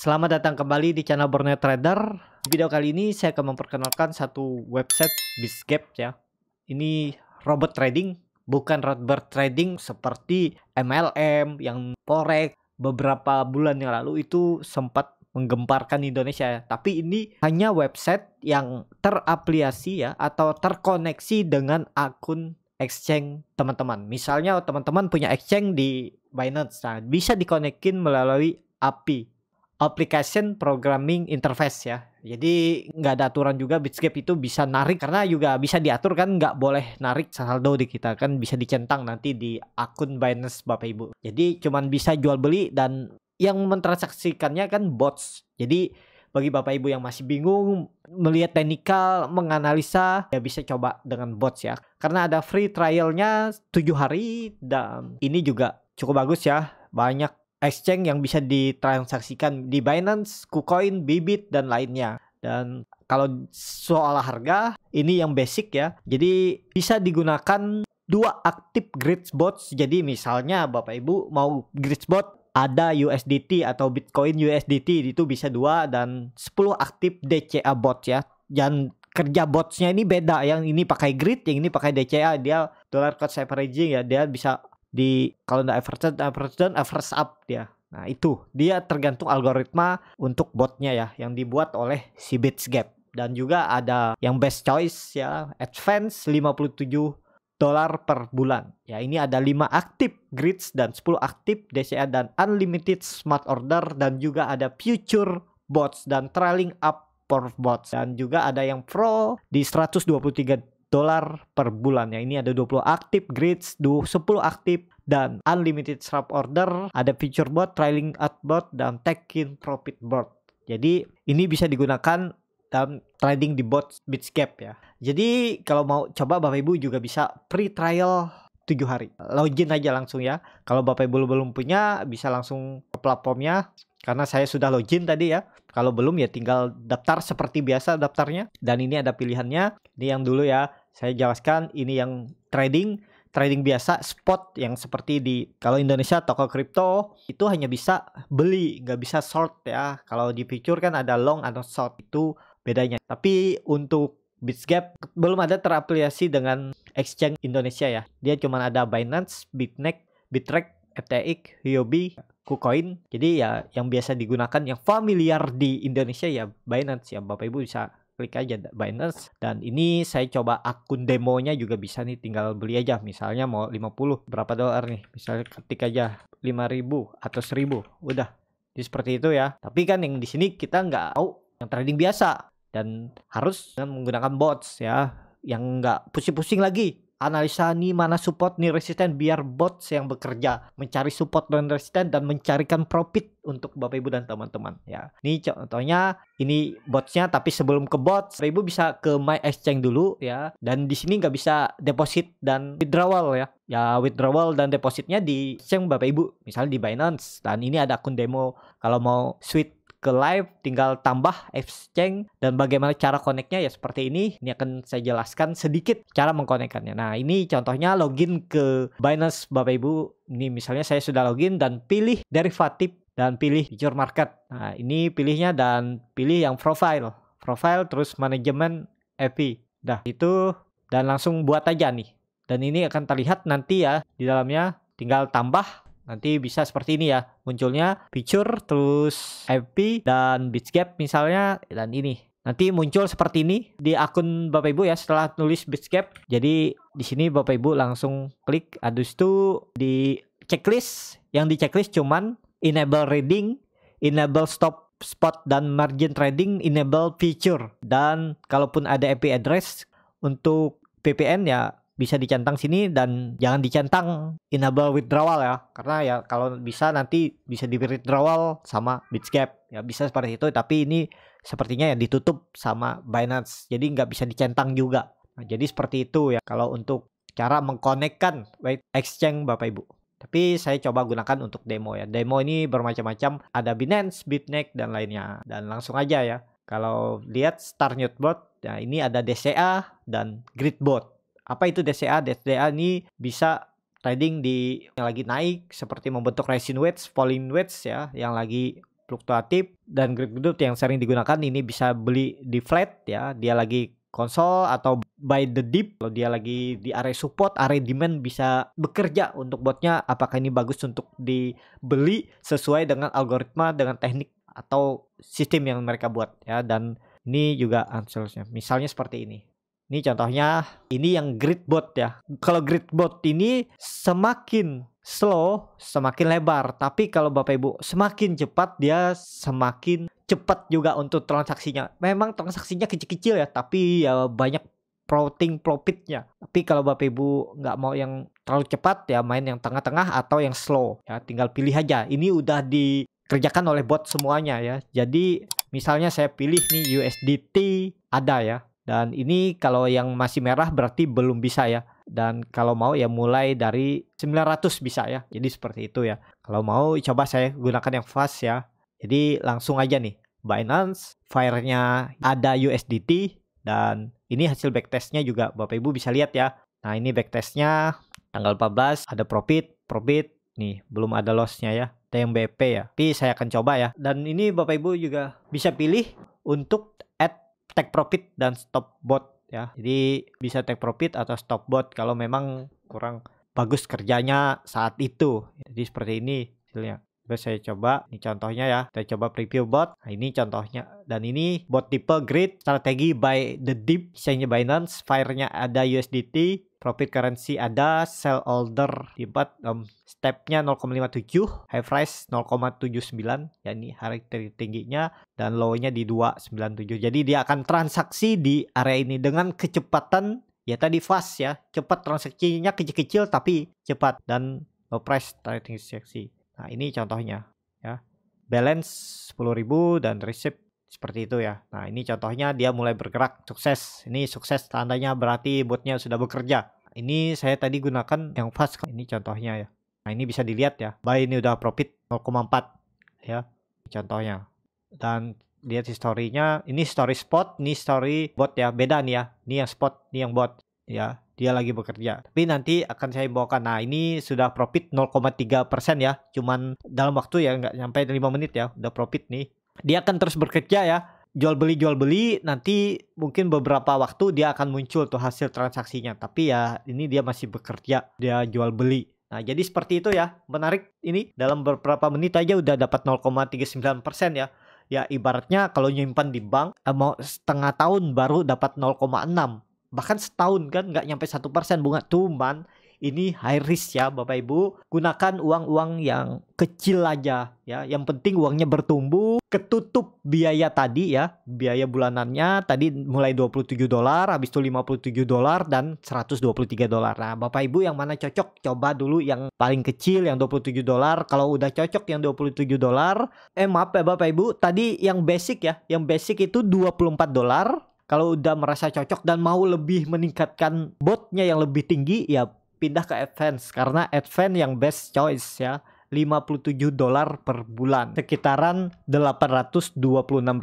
Selamat datang kembali di channel Borneo Trader. video kali ini saya akan memperkenalkan satu website BizGap ya. Ini robot trading, bukan robot trading seperti MLM yang forex beberapa bulan yang lalu itu sempat menggemparkan Indonesia. Ya. Tapi ini hanya website yang terapliasi ya atau terkoneksi dengan akun exchange teman-teman. Misalnya teman-teman punya exchange di Binance, nah bisa dikonekin melalui API application programming interface ya. Jadi nggak ada aturan juga Bitscape itu bisa narik karena juga bisa diatur kan nggak boleh narik saldo di kita kan bisa dicentang nanti di akun Binance Bapak Ibu. Jadi cuman bisa jual beli dan yang mentransaksikannya kan bots. Jadi bagi Bapak Ibu yang masih bingung melihat teknikal, menganalisa, ya bisa coba dengan bots ya. Karena ada free trialnya tujuh hari dan ini juga cukup bagus ya. Banyak exchange yang bisa ditransaksikan di Binance, KuCoin, Bibit, dan lainnya. Dan kalau soal harga ini yang basic ya. Jadi bisa digunakan dua aktif bot Jadi misalnya Bapak Ibu mau bot ada USDT atau Bitcoin USDT itu bisa dua dan 10 aktif DCA bot ya. Dan kerja botsnya ini beda yang ini pakai grid yang ini pakai DCA dia dollar cost averaging ya dia bisa di kalau tidak average down, average down, average up dia. Nah itu dia tergantung algoritma untuk botnya ya yang dibuat oleh si Bitsgap dan juga ada yang best choice ya advance 57 dolar per bulan. Ya ini ada lima aktif grids dan 10 aktif DCA dan unlimited smart order dan juga ada future bots dan trailing up per bots dan juga ada yang pro di 123 dolar per bulannya. Ini ada 20 aktif grids, 10 aktif dan unlimited swap order, ada feature bot, trailing at bot dan taking profit bot. Jadi ini bisa digunakan dalam trading di bot Bitscape ya. Jadi kalau mau coba Bapak Ibu juga bisa pre trial 7 hari. Login aja langsung ya. Kalau Bapak Ibu belum punya bisa langsung ke platformnya karena saya sudah login tadi ya. Kalau belum ya tinggal daftar seperti biasa daftarnya dan ini ada pilihannya. Ini yang dulu ya saya jelaskan ini yang trading, trading biasa spot yang seperti di kalau Indonesia toko kripto itu hanya bisa beli nggak bisa short ya kalau di future kan ada long atau short itu bedanya tapi untuk Bitsgap belum ada terapliasi dengan exchange Indonesia ya dia cuma ada Binance, Bitnex, Bittrex, FTX, Huobi, KuCoin jadi ya yang biasa digunakan yang familiar di Indonesia ya Binance ya Bapak Ibu bisa klik aja Binance dan ini saya coba akun demonya juga bisa nih tinggal beli aja misalnya mau 50 berapa dolar nih misalnya ketik aja 5000 atau 1000 udah jadi seperti itu ya tapi kan yang di sini kita nggak tahu yang trading biasa dan harus menggunakan bots ya yang nggak pusing-pusing lagi analisa nih mana support nih resisten biar bots yang bekerja mencari support dan resisten dan mencarikan profit untuk Bapak Ibu dan teman-teman ya. Ini contohnya ini botsnya tapi sebelum ke bots Bapak Ibu bisa ke my exchange dulu ya dan di sini nggak bisa deposit dan withdrawal ya. Ya withdrawal dan depositnya di exchange Bapak Ibu misalnya di Binance dan ini ada akun demo kalau mau switch ke live tinggal tambah exchange dan bagaimana cara koneknya ya seperti ini ini akan saya jelaskan sedikit cara mengkonekannya nah ini contohnya login ke Binance Bapak Ibu ini misalnya saya sudah login dan pilih derivatif dan pilih feature market nah ini pilihnya dan pilih yang profile profile terus manajemen API dah itu dan langsung buat aja nih dan ini akan terlihat nanti ya di dalamnya tinggal tambah Nanti bisa seperti ini ya, munculnya feature terus IP dan Bitsgap misalnya dan ini. Nanti muncul seperti ini di akun Bapak Ibu ya setelah nulis Bitsgap. Jadi di sini Bapak Ibu langsung klik adus itu di checklist. Yang di checklist cuman enable reading, enable stop spot dan margin trading enable feature dan kalaupun ada IP address untuk VPN ya bisa dicentang sini dan jangan dicentang enable withdrawal ya karena ya kalau bisa nanti bisa di withdrawal sama Bitsgap ya bisa seperti itu tapi ini sepertinya ya ditutup sama Binance jadi nggak bisa dicentang juga nah, jadi seperti itu ya kalau untuk cara mengkonekkan exchange Bapak Ibu tapi saya coba gunakan untuk demo ya demo ini bermacam-macam ada Binance, Bitnex dan lainnya dan langsung aja ya kalau lihat star StarNewsBot ya ini ada DCA dan grid GridBot apa itu DCA DCA ini bisa trading di yang lagi naik seperti membentuk rising wedge, falling wedge ya, yang lagi fluktuatif dan grid gedut yang sering digunakan ini bisa beli di flat ya, dia lagi konsol atau buy the dip kalau dia lagi di area support area demand bisa bekerja untuk botnya apakah ini bagus untuk dibeli sesuai dengan algoritma dengan teknik atau sistem yang mereka buat ya dan ini juga answersnya misalnya seperti ini ini contohnya, ini yang grid bot ya. Kalau grid bot ini semakin slow, semakin lebar. Tapi kalau Bapak Ibu semakin cepat, dia semakin cepat juga untuk transaksinya. Memang transaksinya kecil-kecil ya, tapi ya banyak floating profitnya. Tapi kalau Bapak Ibu nggak mau yang terlalu cepat ya main yang tengah-tengah atau yang slow ya tinggal pilih aja. Ini udah dikerjakan oleh bot semuanya ya. Jadi misalnya saya pilih nih USDT ada ya dan ini kalau yang masih merah berarti belum bisa ya. Dan kalau mau ya mulai dari 900 bisa ya. Jadi seperti itu ya. Kalau mau coba saya gunakan yang fast ya. Jadi langsung aja nih. Binance, firenya ada USDT. Dan ini hasil backtestnya juga Bapak Ibu bisa lihat ya. Nah ini backtestnya tanggal 14 ada profit, profit. Nih belum ada lossnya ya. TMBP ya. Tapi saya akan coba ya. Dan ini Bapak Ibu juga bisa pilih untuk take profit dan stop bot ya. Jadi bisa take profit atau stop bot kalau memang kurang bagus kerjanya saat itu. Jadi seperti ini hasilnya. Terus saya coba, ini contohnya ya, saya coba preview bot. Nah, ini contohnya. Dan ini bot tipe grid, strategi by the deep, isinya Binance, fire-nya ada USDT, profit currency ada sell order di um, stepnya 0,57 high price 0,79 yakni hari tertingginya dan low-nya di 297 jadi dia akan transaksi di area ini dengan kecepatan ya tadi fast ya cepat transaksinya kecil-kecil tapi cepat dan low price trading seksi nah ini contohnya ya balance 10.000 dan receipt seperti itu ya. Nah, ini contohnya dia mulai bergerak sukses. Ini sukses tandanya berarti botnya sudah bekerja. Ini saya tadi gunakan yang fast. Ini contohnya ya. Nah, ini bisa dilihat ya. Buy ini udah profit 0,4 ya. Contohnya. Dan lihat historinya. Ini story spot, ini story bot ya. Beda nih ya. Ini yang spot, ini yang bot ya. Dia lagi bekerja. Tapi nanti akan saya bawakan. Nah, ini sudah profit 0,3% persen ya. Cuman dalam waktu ya nggak sampai 5 menit ya. Udah profit nih dia akan terus bekerja ya jual beli jual beli nanti mungkin beberapa waktu dia akan muncul tuh hasil transaksinya tapi ya ini dia masih bekerja dia jual beli nah jadi seperti itu ya menarik ini dalam beberapa menit aja udah dapat 0,39 persen ya ya ibaratnya kalau nyimpan di bank eh, mau setengah tahun baru dapat 0,6 bahkan setahun kan nggak nyampe satu persen bunga cuman ini high risk ya Bapak Ibu. Gunakan uang-uang yang kecil aja ya. Yang penting uangnya bertumbuh, ketutup biaya tadi ya, biaya bulanannya tadi mulai 27 dolar, habis itu 57 dolar dan 123 dolar. Nah, Bapak Ibu yang mana cocok coba dulu yang paling kecil yang 27 dolar. Kalau udah cocok yang 27 dolar, eh maaf ya Bapak Ibu, tadi yang basic ya, yang basic itu 24 dolar. Kalau udah merasa cocok dan mau lebih meningkatkan botnya yang lebih tinggi ya pindah ke advance karena advance yang best choice ya 57 dolar per bulan sekitaran 826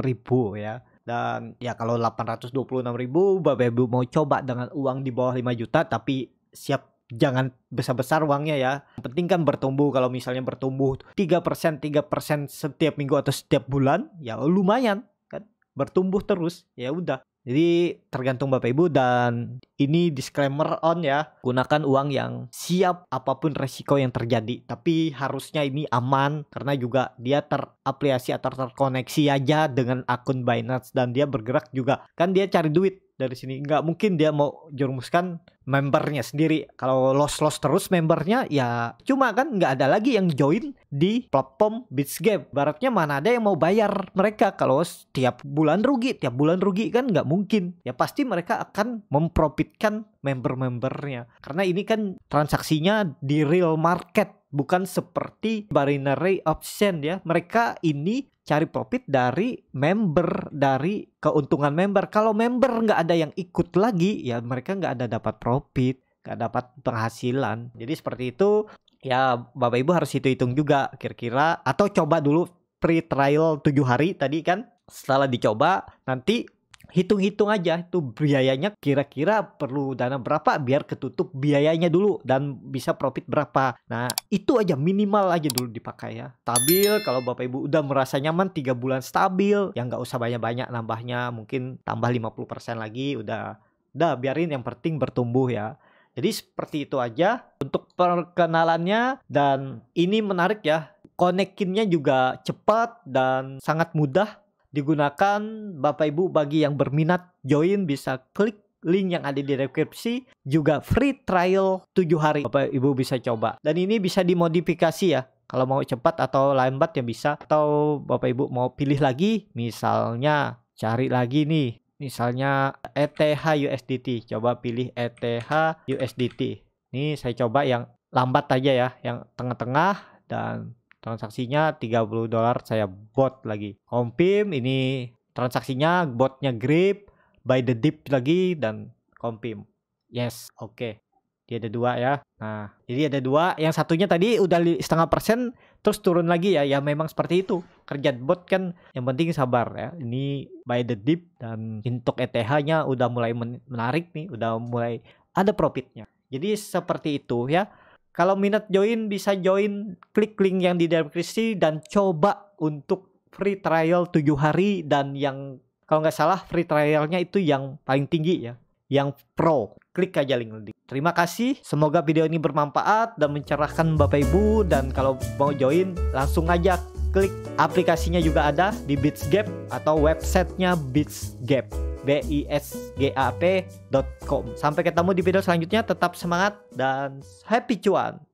ribu ya dan ya kalau 826 ribu Bapak Ibu mau coba dengan uang di bawah 5 juta tapi siap jangan besar-besar uangnya ya. Yang penting kan bertumbuh kalau misalnya bertumbuh tiga persen tiga persen setiap minggu atau setiap bulan ya lumayan kan bertumbuh terus ya udah jadi tergantung Bapak Ibu dan ini disclaimer on ya. Gunakan uang yang siap apapun resiko yang terjadi. Tapi harusnya ini aman karena juga dia terapliasi atau terkoneksi aja dengan akun Binance dan dia bergerak juga. Kan dia cari duit dari sini. Nggak mungkin dia mau jurumuskan membernya sendiri. Kalau los los terus membernya ya cuma kan nggak ada lagi yang join di platform Bitsgap. Baratnya mana ada yang mau bayar mereka kalau setiap bulan rugi, tiap bulan rugi kan nggak mungkin. Ya pasti mereka akan memprofitkan member-membernya. Karena ini kan transaksinya di real market bukan seperti binary Option ya. Mereka ini cari profit dari member, dari keuntungan member. Kalau member nggak ada yang ikut lagi, ya mereka nggak ada dapat profit, nggak dapat penghasilan. Jadi seperti itu, ya Bapak Ibu harus hitung-hitung juga kira-kira. Atau coba dulu free trial tujuh hari tadi kan. Setelah dicoba, nanti hitung-hitung aja itu biayanya kira-kira perlu dana berapa biar ketutup biayanya dulu dan bisa profit berapa. Nah, itu aja minimal aja dulu dipakai ya. Stabil kalau Bapak Ibu udah merasa nyaman 3 bulan stabil, ya nggak usah banyak-banyak nambahnya, mungkin tambah 50% lagi udah udah biarin yang penting bertumbuh ya. Jadi seperti itu aja untuk perkenalannya dan ini menarik ya. Konekinnya juga cepat dan sangat mudah digunakan Bapak Ibu bagi yang berminat join bisa klik link yang ada di deskripsi juga free trial 7 hari Bapak Ibu bisa coba dan ini bisa dimodifikasi ya kalau mau cepat atau lambat ya bisa atau Bapak Ibu mau pilih lagi misalnya cari lagi nih misalnya ETH USDT coba pilih ETH USDT ini saya coba yang lambat aja ya yang tengah-tengah dan transaksinya 30 dolar saya bot lagi kompim ini transaksinya botnya grip by the dip lagi dan kompim yes oke okay. dia ada dua ya nah jadi ada dua yang satunya tadi udah setengah persen terus turun lagi ya ya memang seperti itu kerja bot kan yang penting sabar ya ini by the dip dan untuk ETH nya udah mulai menarik nih udah mulai ada profitnya jadi seperti itu ya kalau minat join bisa join klik link yang di deskripsi dan coba untuk free trial 7 hari dan yang kalau nggak salah free trialnya itu yang paling tinggi ya, yang pro. Klik aja link nanti. Terima kasih, semoga video ini bermanfaat dan mencerahkan Bapak Ibu dan kalau mau join langsung aja klik aplikasinya juga ada di Beats Gap atau websitenya Beats Gap bisgap.com. Sampai ketemu di video selanjutnya, tetap semangat dan happy cuan.